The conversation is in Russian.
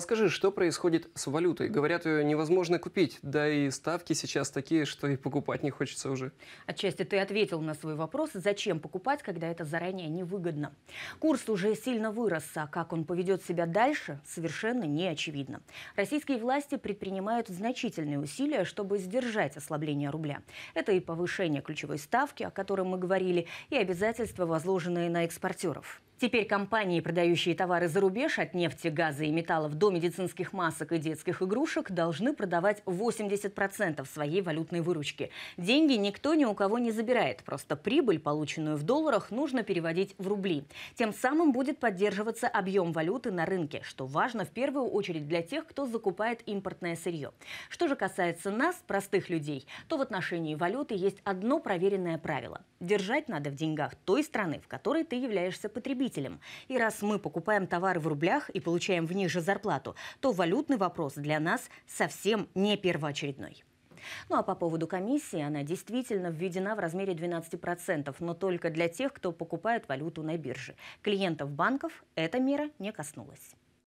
Скажи, что происходит с валютой? Говорят, ее невозможно купить, да и ставки сейчас такие, что и покупать не хочется уже. Отчасти ты ответил на свой вопрос, зачем покупать, когда это заранее невыгодно. Курс уже сильно вырос, а как он поведет себя дальше, совершенно не очевидно. Российские власти предпринимают значительные усилия, чтобы сдержать ослабление рубля. Это и повышение ключевой ставки, о котором мы говорили, и обязательства, возложенные на экспортеров. Теперь компании, продающие товары за рубеж от нефти, газа и металлов до медицинских масок и детских игрушек, должны продавать 80% своей валютной выручки. Деньги никто ни у кого не забирает, просто прибыль, полученную в долларах, нужно переводить в рубли. Тем самым будет поддерживаться объем валюты на рынке, что важно в первую очередь для тех, кто закупает импортное сырье. Что же касается нас, простых людей, то в отношении валюты есть одно проверенное правило. Держать надо в деньгах той страны, в которой ты являешься потребителем потребителям. И раз мы покупаем товары в рублях и получаем в них же зарплату, то валютный вопрос для нас совсем не первоочередной. Ну а по поводу комиссии, она действительно введена в размере 12%, но только для тех, кто покупает валюту на бирже. Клиентов банков эта мера не коснулась.